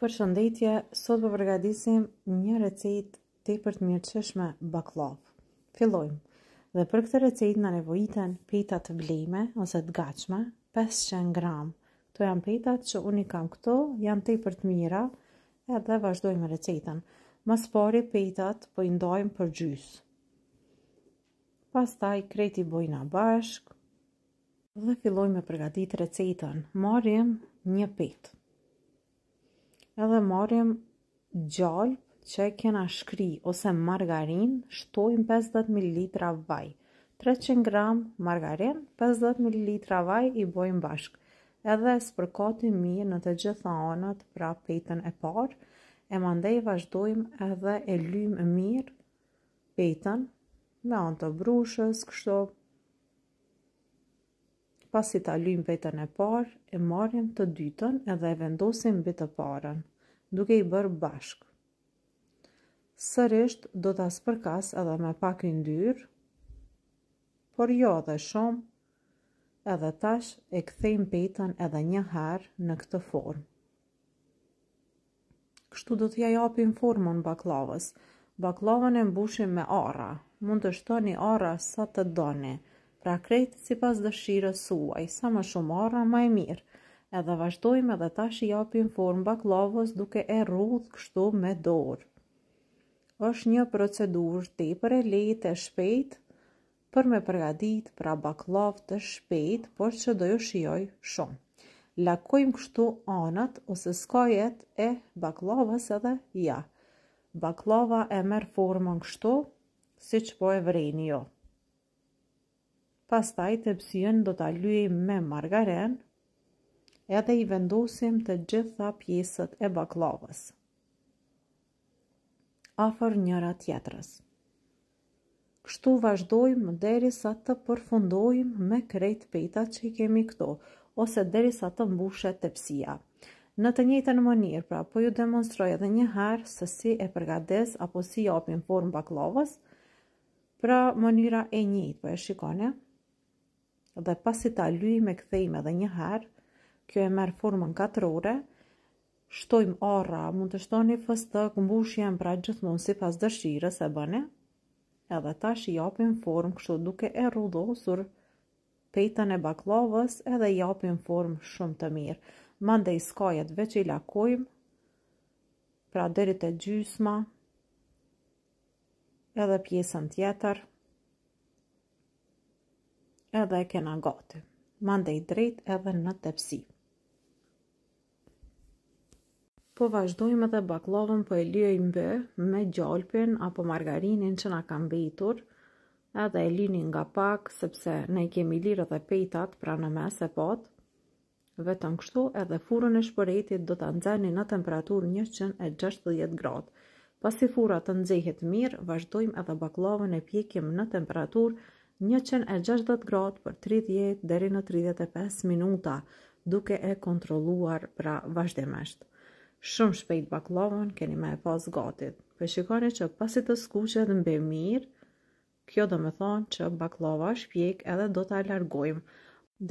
Për shëndetje, sot po përgadisim një recetë të për të qëshme baklavë. Filojmë. Dhe për këtë recetë në nevojiten petat të blejme ose të gachme, 500 gram. Këto janë petat që unë i kam këto, janë të për të mira, edhe vazhdojmë recetën. Mas pari petat po i ndojmë për gjysë. Pastaj kreti bojna bashkë dhe filojmë e përgatit recetën. Marim një petë edhe marim gjallë që kena shkri ose margarin, shtojmë 50 ml vaj. 300 g margarin, 50 ml vaj i bojmë bashkë. Edhe spërkatim mirë në të gjitha anët pra pejten e parë, e mandej vazhdojmë edhe e lymë mirë pejten me anë të brushës, kështu. Pas i ta lymë pejten e parë, e marim të dytën edhe e vendosim bitë parën duke i bërë bashkë. Sërështë, do të aspërkas edhe me pak i ndyrë, por jo dhe shumë, edhe tash e këthejmë petën edhe një herë në këtë formë. Kështu do ja japim formën baklavës. Baklavën e mbushim me ara, mund të shtoni ara sa të doni, pra krejtë si pas dëshirës suaj, sa më shumë ara, ma e mirë edhe vazhdojmë edhe ta japim formë baklavës duke e rrudh kështu me dorë. është një procedur të i për e lejt e shpejt për me përgadit pra baklavë të shpejt, por që dojo shijoj shumë. Lakojmë kështu anët ose skajet e baklavës edhe ja. Baklava e merë formën kështu, si që po e vreni jo. Pastaj të psyen do të lujim me margarenë, edhe i vendosim të gjitha pjesët e baklavës. Afër njëra tjetërës. Kështu vazhdojmë deri sa të përfundojmë me krejt pejta që i kemi këto, ose deri sa të mbushet psia. Në të njëjtën mënyrë, pra, po ju demonstroj edhe një herë se si e përgades apo si japim form baklavës. Pra, mënira e njëjtë, po e shikone, Dhe pasi ta lyjmë e kthejmë edhe një herë, kjo e merë formën 4 ore, shtojmë orra, mund të shtoni fëstëk, mbushjen pra gjithmonë si pas dëshirës e bëne, edhe ta shi japim formë kështu duke e rudosur pejtën e baklavës edhe japim formë shumë të mirë. Mande i skajet veq i lakojmë, pra dërit e gjysma, edhe pjesën tjetër, edhe e kena gati. Mande i drejt edhe në tepsi po vazhdojmë edhe baklavën po e lijojmë bë me gjolpin apo margarinën që na ka mbetur. Edhe e lini nga pak sepse ne kemi lirë edhe pejtat pra në mes e pat. Vetëm kështu edhe furrën e shporetit do ta nxeni në temperaturë 160 gradë. Pasi furra të nxehet mirë, vazhdojmë edhe baklavën e pjekim në temperaturë 160 gradë për 30 deri në 35 minuta duke e kontrolluar pra vazhdimisht shumë shpejt baklavën, keni me e pas gatit. Për shikoni që pasit të skuqe dhe mbe mirë, kjo do me thonë që baklava shpjek edhe do të alargojmë.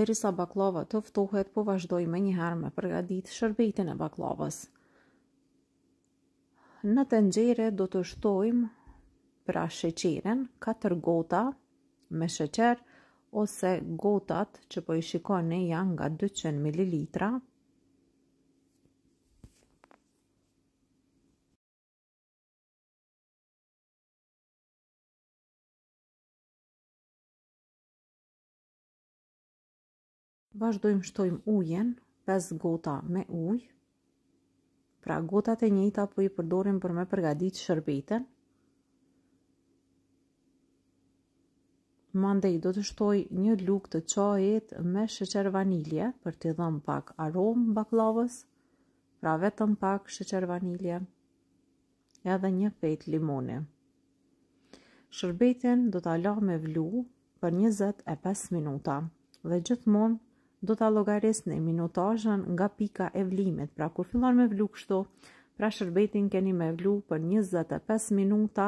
Derisa baklava të ftohet, po vazhdoj me njëherë me përgadit shërbetin e baklavës. Në të do të shtojmë pra sheqerin, 4 gota me sheqer, ose gotat që po i shikoni janë nga 200 ml, Vazhdojmë shtojmë ujen, 5 gota me uj. Pra gotat e njëta po i përdorim për me përgadit shërbeten. Mandej do të shtoj një luk të qajit me shëqer vanilje për të dhëm pak aromë baklavës, pra vetëm pak shëqer vanilje edhe një pet limoni. Shërbetin do të ala me vlu për 25 minuta dhe gjithmonë Do të logares në i nga pika e vlimit, pra kur fillon me vlu kështu, pra shërbetin keni me vlu për 25 minuta,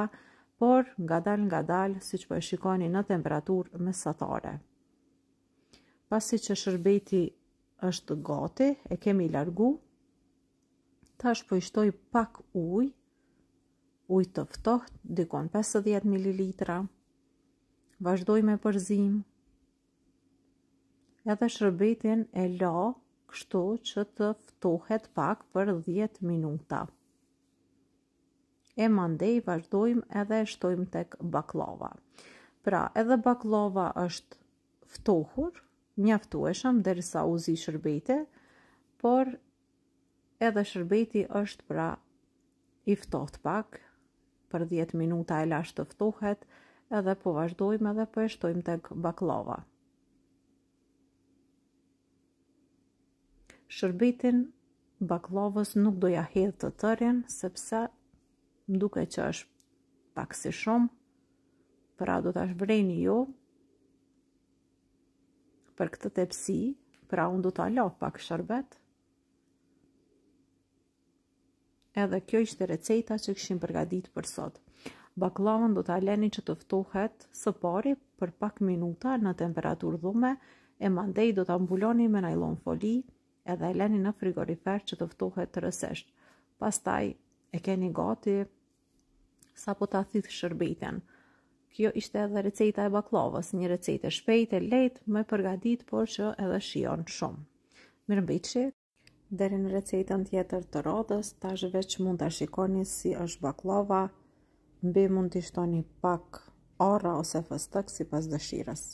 por nga dal nga dal, si që po e shikoni në temperaturë mesatare. Pasi që shërbeti është gati, e kemi largu, tash po ishtoj pak uj, uj të ftoht, dikon 50 ml, vazhdoj me përzimë edhe shërbetin e la kështu që të ftohet pak për 10 minuta. E mandej vazhdojmë edhe e shtojmë tek baklava. Pra, edhe baklava është ftohur, njaftueshëm derisa uzi zi por edhe shërbeti është pra i ftoht pak për 10 minuta e lashtë të ftohet, edhe po vazhdojmë edhe po e shtojmë tek baklava. shërbetin baklavës nuk do ja hedhë të tërën, sepse mduke që është pak si shumë, pra do të është vreni jo, për këtë tepsi, pra unë do të alo pak shërbet, edhe kjo ishte receta që këshim përgadit për sot. Baklavën do të aleni që të ftohet së pari për pak minuta në temperatur dhume, e mandej do të ambuloni me najlon foli, edhe e leni në frigorifer që të vtuhet të rësesht. Pastaj e keni gati sa po të athith shërbeten. Kjo ishte edhe receta e baklovës, një recejtë e shpejt e lejt, me përgadit, por që edhe shion shumë. Mirë mbiqë, deri në recetën tjetër të rodës, ta që mund të shikoni si është baklova, mbi mund të ishtoni pak ora ose fëstëk si pas dëshirës.